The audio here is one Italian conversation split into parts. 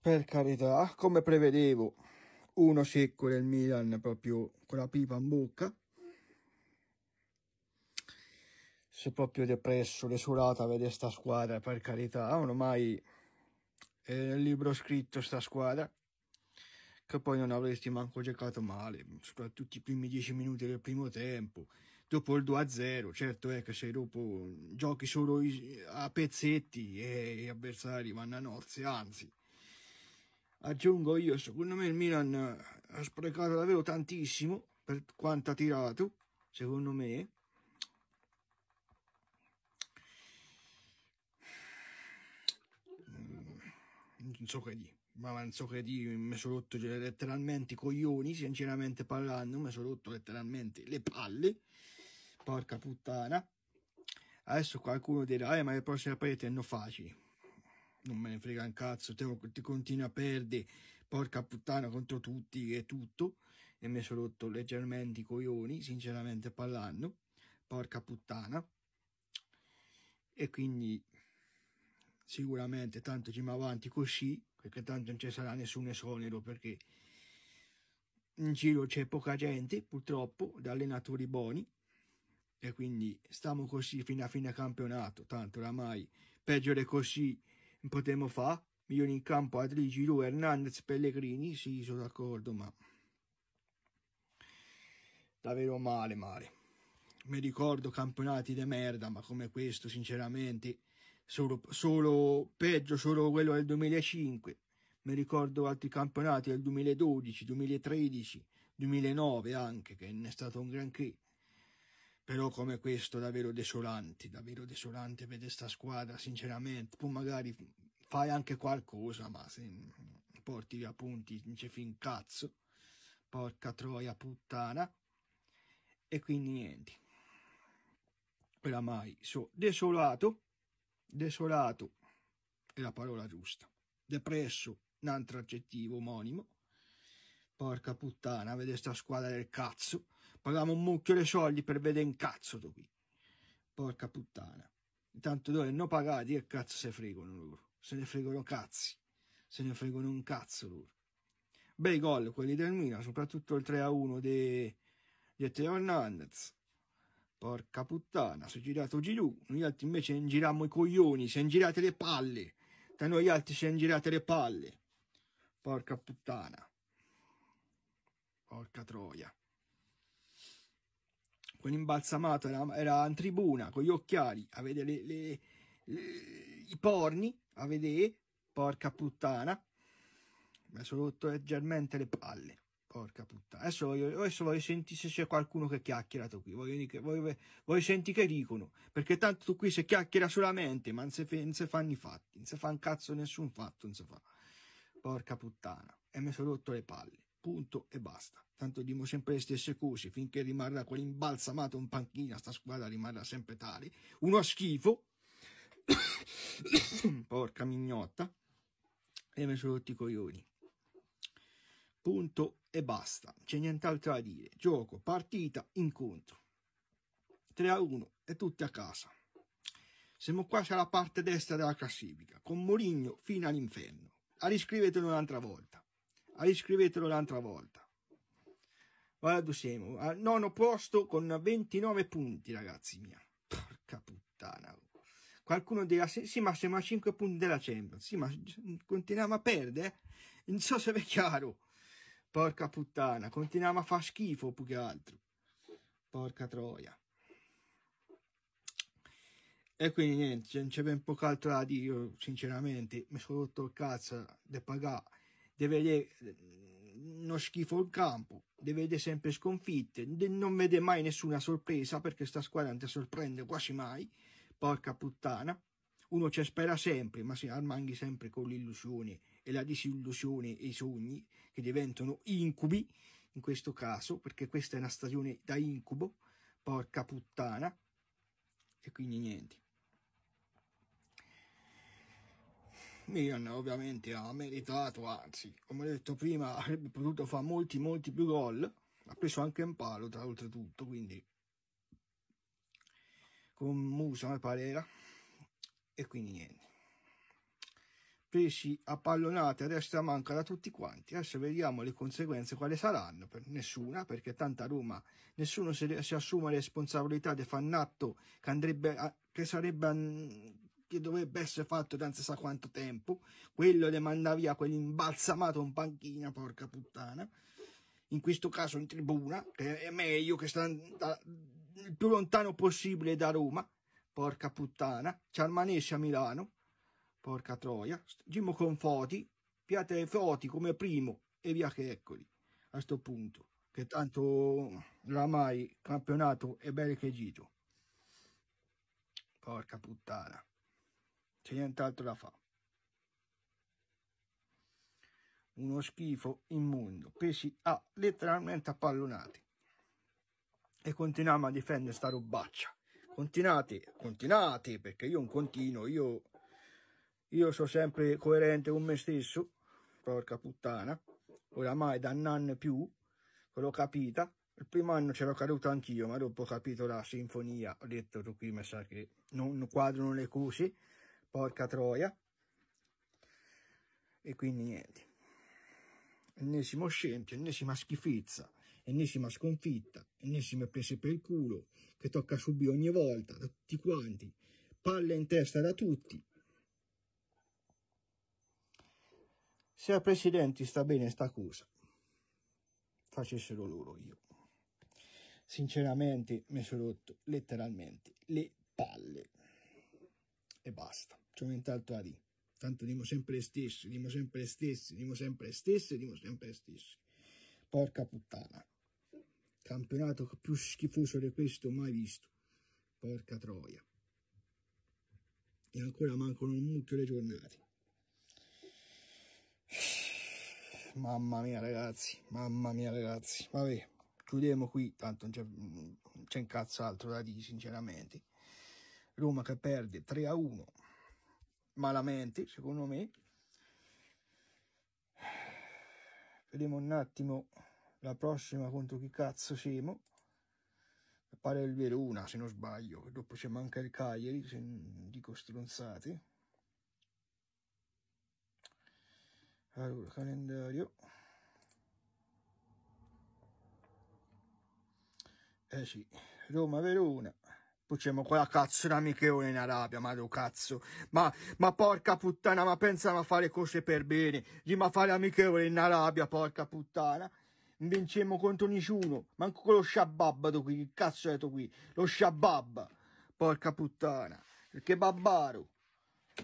per carità, come prevedevo, uno secco del Milan proprio con la pipa in bocca. Se proprio depresso, desolata vede sta squadra, per carità, ormai è nel libro scritto sta squadra, che poi non avresti manco giocato male, soprattutto i primi dieci minuti del primo tempo, dopo il 2-0, certo è che se dopo giochi solo a pezzetti e gli avversari vanno a nozze, anzi, aggiungo io, secondo me il Milan ha sprecato davvero tantissimo per quanto ha tirato, secondo me. Mm, non so che dire, ma non so che dire, mi sono rotto cioè, letteralmente i coglioni, sinceramente parlando, mi sono rotto letteralmente le palle, porca puttana. Adesso qualcuno dirà, eh, ma le prossime partite hanno facili non me ne frega un cazzo, te, ti continui a perdere, porca puttana contro tutti e tutto, e mi sono rotto leggermente i coglioni, sinceramente parlando, porca puttana, e quindi sicuramente tanto ci va avanti così, perché tanto non ci sarà nessun esonero, perché in giro c'è poca gente, purtroppo, da allenatori buoni, e quindi stiamo così fino a fine campionato, tanto oramai peggio di così un potremmo fa, milioni in campo, altri Giro, Hernandez, Pellegrini, sì, sono d'accordo, ma davvero male, male. Mi ricordo campionati di merda, ma come questo, sinceramente, solo, solo peggio, solo quello del 2005. Mi ricordo altri campionati del 2012, 2013, 2009 anche, che ne è stato un granché però come questo davvero desolante, davvero desolante vedere sta squadra, sinceramente, poi magari fai anche qualcosa, ma se porti via punti non c'è fin cazzo, porca troia puttana, e quindi niente, oramai so desolato, desolato è la parola giusta, depresso, un altro aggettivo omonimo, porca puttana, vedere sta squadra del cazzo, pagavamo un mucchio le sciogli per vedere un cazzo tu qui. Porca puttana. Intanto dove non pagati che cazzo se fregano loro. Se ne fregano cazzi. Se ne fregano un cazzo loro. Bei gol quelli del Milan, soprattutto il 3-1 di de... Teo Hernandez. Porca puttana, si è girato Giroud. Noi altri invece ne i coglioni, si è girate le palle. Tra noi altri se ne girate le palle. Porca puttana. Porca troia con imbalsamato era, era in tribuna con gli occhiali a vedere le, le, le, i porni a vedere porca puttana mi sono rotto leggermente le palle porca puttana adesso voglio, adesso voglio sentire se c'è qualcuno che ha chiacchierato qui voglio, voglio, voglio sentire che dicono perché tanto qui si chiacchiera solamente ma non si, non si fanno i fatti non si fa un cazzo nessun fatto non si fa porca puttana e mi sono rotto le palle Punto e basta. Tanto dimo sempre le stesse cose finché rimarrà quell'imbalsamato in panchina, sta squadra rimarrà sempre tale. Uno schifo. Porca mignotta. E mi sono rotti i coglioni. Punto e basta. C'è nient'altro da dire. Gioco, partita, incontro. 3 a 1 e tutti a casa. Siamo qua c'è parte destra della classifica, con Mourinho fino all'inferno. A riscrivetelo un'altra volta a ah, iscrivetelo l'altra volta. Guarda dove siamo, al nono posto con 29 punti ragazzi mia. Porca puttana. Qualcuno dirà, sì ma siamo a 5 punti della Champions, sì ma continuiamo a perdere? Non so se è chiaro. Porca puttana, continuiamo a far schifo più che altro. Porca troia. E quindi niente, non c'è ben poco altro da dire, sinceramente, mi sono rotto il cazzo di pagare deve vedere mm, uno schifo il campo, deve vedere sempre sconfitte, non vede mai nessuna sorpresa perché sta squadra non ti sorprende quasi mai, porca puttana. Uno ci spera sempre, ma si armanghi sempre con l'illusione e la disillusione e i sogni che diventano incubi in questo caso, perché questa è una stagione da incubo, porca puttana. E quindi niente. Milan ovviamente ha meritato, anzi, come ho detto prima, avrebbe potuto fare molti, molti più gol. Ha preso anche un palo, tra oltretutto, quindi con Musa, mi pare era. E quindi niente. Presi a pallonate a destra manca da tutti quanti. Adesso vediamo le conseguenze quali saranno. Per nessuna, perché tanta Roma, nessuno si, si assume responsabilità di fannatto che andrebbe a, che sarebbe a, che dovrebbe essere fatto da non si sa quanto tempo, quello le manda via quell'imbalsamato in panchina, porca puttana, in questo caso in tribuna, che è meglio che sta il più lontano possibile da Roma, porca puttana, Ciarmanessi a Milano, porca troia, Gimmo Gimo Confoti, Piate Foti come primo e via che eccoli, a sto punto, che tanto oramai campionato è bene che gito. Porca puttana da fare. Uno schifo immondo, presi a ah, letteralmente appallonati. E continuiamo a difendere sta robaccia. Continuate, continuate, perché io non continuo, io, io sono sempre coerente con me stesso, porca puttana, oramai da un anno più, l'ho capita, il primo anno c'ero caduto anch'io, ma dopo ho capito la sinfonia, ho detto qui mi sa che non quadrano le cose, porca troia e quindi niente ennesimo scempio ennesima schifezza ennesima sconfitta ennesima presa per il culo che tocca subire ogni volta da tutti quanti palle in testa da tutti se a presidenti sta bene sta cosa facessero loro io sinceramente mi sono rotto letteralmente le palle e basta, c'è nient'altro da dire. Tanto dimo sempre le stesse, dimo sempre le stesse, dimo sempre le stesse, dimo sempre le stesse. Porca puttana. Campionato più schifoso di questo mai visto. Porca troia. E ancora mancano un mucchio le giornate. Mamma mia ragazzi, mamma mia ragazzi. Vabbè, chiudiamo qui, tanto non c'è un cazzo altro da dire sinceramente. Roma che perde 3 a 1, malamente secondo me. Vediamo un attimo la prossima contro chi cazzo siamo. Pare il Verona se non sbaglio, dopo c'è manca il Cagliari, se dico stronzate. Allora, calendario. Eh sì, Roma-Verona, Facciamo quella cazzo da amichevole in Arabia, ma cazzo. Ma, ma porca puttana, ma pensano a fare cose per bene. Gli ma fare amichevole in Arabia, porca puttana. Vincemmo contro nessuno. Manco con lo shabab qui, che cazzo è detto qui? Lo shabab. Porca puttana. Perché babbaro.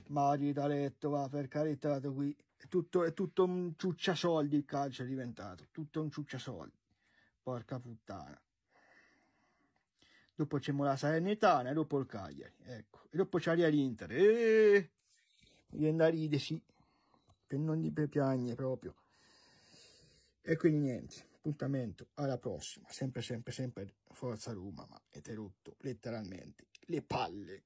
Mari da letto, va, per carità, da qui. È tutto, è tutto un ciucciasoldi il calcio è diventato. Tutto un ciucciasoldi. Porca puttana dopo c'è la Salernitana, e eh, dopo il Cagliari, ecco, e dopo c'è l'Inter, eeeh, viene da ridere, sì, che non di piagne proprio. E quindi niente, appuntamento alla prossima, sempre sempre sempre Forza Roma, ma avete rotto letteralmente le palle.